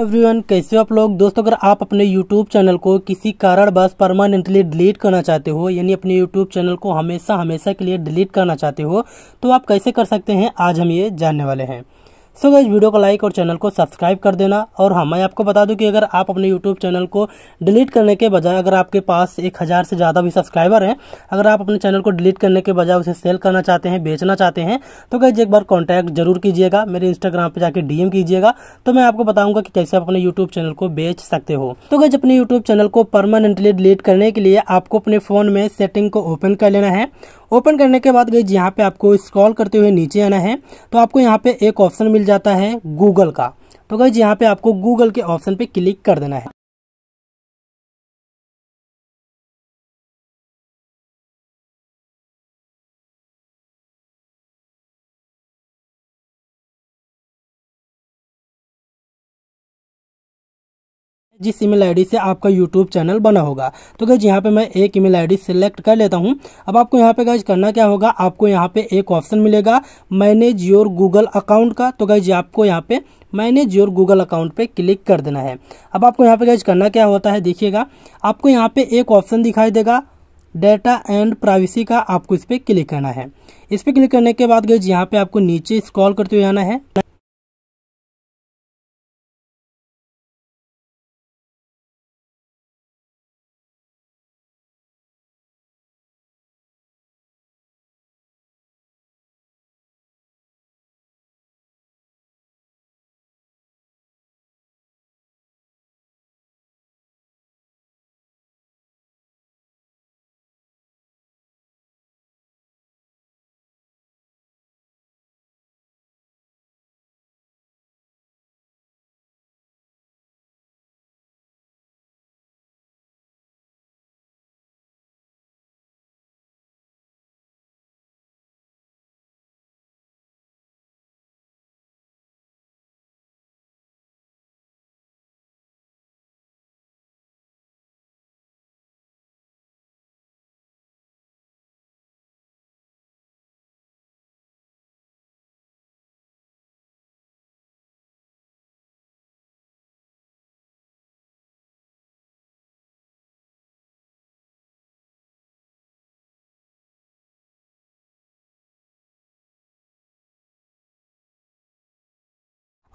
everyone कैसे आप लोग दोस्तों अगर आप अपने यूट्यूब चैनल को किसी कारणवश परमानेंटली डिलीट करना चाहते हो यानी अपने यूट्यूब चैनल को हमेशा हमेशा के लिए डिलीट करना चाहते हो तो आप कैसे कर सकते हैं आज हम ये जानने वाले हैं सो गई वीडियो को लाइक और चैनल को सब्सक्राइब कर देना और हाँ मैं आपको बता दूं कि अगर आप अपने यूट्यूब चैनल को डिलीट करने के बजाय अगर आपके पास एक हज़ार से ज़्यादा भी सब्सक्राइबर हैं अगर आप अपने चैनल को डिलीट करने के बजाय उसे सेल करना चाहते हैं बेचना चाहते हैं तो गई एक बार कॉन्टैक्ट जरूर कीजिएगा मेरे इंस्टाग्राम पर जाकर डीएम कीजिएगा तो मैं आपको बताऊंगा कि कैसे आप अपने यूट्यूब चैनल को बेच सकते हो तो गज अपने यूट्यूब चैनल को परमानेंटली डिलीट करने के लिए आपको अपने फ़ोन में सेटिंग को ओपन कर लेना है ओपन करने के बाद गई यहाँ पे आपको स्क्रॉल करते हुए नीचे आना है तो आपको यहाँ पे एक ऑप्शन मिल जाता है गूगल का तो गई यहाँ पे आपको गूगल के ऑप्शन पे क्लिक कर देना है जिस ईमेल आईडी से आपका यूट्यूब चैनल बना होगा तो गैज यहाँ पे मैं एक ईमेल आईडी सिलेक्ट कर लेता हूँ अब आपको यहाँ पे गैज करना क्या होगा आपको यहाँ पे एक ऑप्शन मिलेगा मैनेज योर गूगल अकाउंट का तो गैज आपको यहाँ पे मैनेज योर गूगल अकाउंट पे क्लिक कर देना है अब आपको यहाँ पे गैज करना क्या होता है देखिएगा आपको यहाँ पे एक ऑप्शन दिखाई देगा डेटा एंड प्राइवेसी का आपको इस पर क्लिक करना है इस पर क्लिक करने के बाद गैज यहाँ पे आपको नीचे स्क्रॉल करते हुए आना है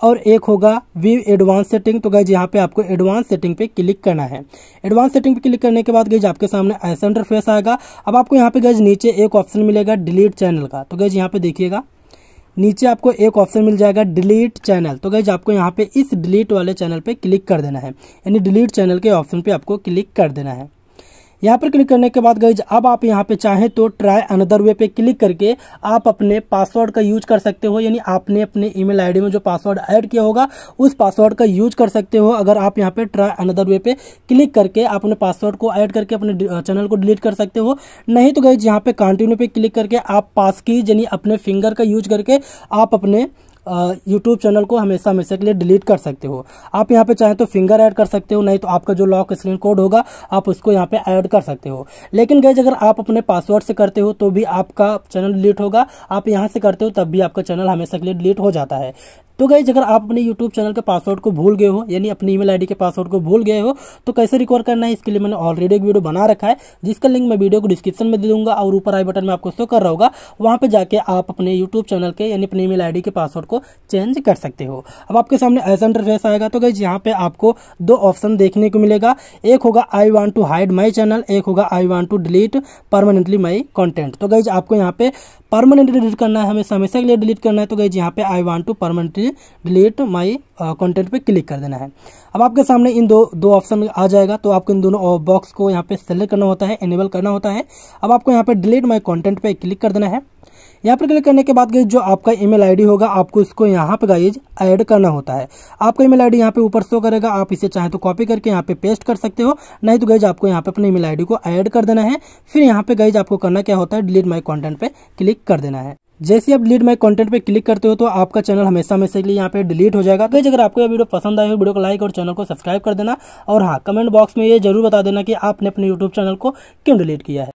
और एक होगा व्यू एडवांस सेटिंग तो गई यहाँ पे आपको एडवांस सेटिंग पे क्लिक करना है एडवांस सेटिंग पे क्लिक करने के बाद गई आपके सामने ऐसा इंटरफेस आएगा अब आपको यहाँ पे गज नीचे एक ऑप्शन मिलेगा डिलीट चैनल का तो गज यहाँ पे देखिएगा नीचे आपको एक ऑप्शन मिल जाएगा डिलीट चैनल तो गई आपको यहाँ पे इस डिलीट वाले चैनल पर क्लिक कर देना है यानी डिलीट चैनल के ऑप्शन पर आपको क्लिक कर देना है यहाँ पर क्लिक करने के बाद गईज अब आप यहाँ पे चाहें तो ट्राई अनदर वे पे क्लिक करके आप अपने पासवर्ड का यूज कर सकते हो यानी आपने अपने ईमेल आईडी में जो पासवर्ड ऐड किया होगा उस पासवर्ड का यूज कर सकते हो अगर आप यहाँ पे ट्राई अनदर वे पे क्लिक करके आप अपने पासवर्ड को ऐड करके अपने चैनल को डिलीट कर सकते हो नहीं तो गईज यहाँ पे कंटिन्यू पे क्लिक करके आप पास की यानी अपने फिंगर का यूज करके आप अपने यूट्यूब चैनल को हमेशा हमेशा के लिए डिलीट कर सकते हो आप यहाँ पे चाहे तो फिंगर ऐड कर सकते हो नहीं तो आपका जो लॉक स्क्रीन कोड होगा आप उसको यहाँ पे ऐड कर सकते हो लेकिन गैज अगर आप अपने पासवर्ड से करते हो तो भी आपका चैनल डिलीट होगा आप यहाँ से करते हो तब भी आपका चैनल हमेशा के लिए डिलीट हो जाता है तो गाइज अगर आप अपने यूट्यूब चैनल के पासवर्ड को भूल गए हो यानी अपनी ईमेल आईडी के पासवर्ड को भूल गए हो तो कैसे रिकॉर्ड करना है इसके लिए मैंने ऑलरेडी एक वीडियो बना रखा है जिसका लिंक मैं वीडियो को डिस्क्रिप्शन में दे दूंगा और ऊपर आई बटन में आपको शो कर रहा होगा वहां पर जाकर आप अपने यूट्यूब चैनल के यानी अपने ई मेल के पासवर्ड को चेंज कर सकते हो अब आपके सामने ऐसा इंटरफेस आएगा तो गाइज यहाँ पे आपको दो ऑप्शन देखने को मिलेगा एक होगा I want to hide my channel एक होगा I want to delete permanently my content तो गाइज आपको यहाँ पे परमानेंटली डिलीट करना है हमेशा हमेशा के लिए डिलीट करना है तो गाइज यहाँ पे I want to permanently delete my content पे क्लिक कर देना है अब आपके सामने इन दो दो ऑप्शन आ जाएगा तो आपको इन दोनों बॉक्स uh, को यहाँ पे सेलेक्ट करना होता है एनेबल करना होता है अब आपको यहाँ पे डिलीट माई कॉन्टेंट पे क्लिक कर देना है यहाँ पर क्लिक करने के बाद गई जो आपका ईमेल आईडी होगा आपको इसको यहाँ पे गाइज ऐड करना होता है आपका ईमेल आईडी यहाँ पे ऊपर शो करेगा आप इसे चाहे तो कॉपी करके यहाँ पे पेस्ट कर सकते हो नहीं तो गाइज आपको यहाँ पे अपने ईमेल आईडी को ऐड कर देना है फिर यहाँ पे गाइज आपको करना क्या होता है डिलीट माई कॉन्टेंट पे क्लिक कर देना है जैसे आप डिलीट माई कंटेंट पे क्लिक करते हो तो आपका चैनल हमेशा हमेशा के लिए यहाँ पे डिलीट हो जाएगा कहीं तो अगर आपको यह वीडियो पसंद आए वीडियो को लाइक और चैनल को सब्सक्राइब कर देना और हाँ कमेंट बॉक्स में ये जरूर बता देना कि आपने अपने यूट्यूब चैनल को क्यों डिलीट किया है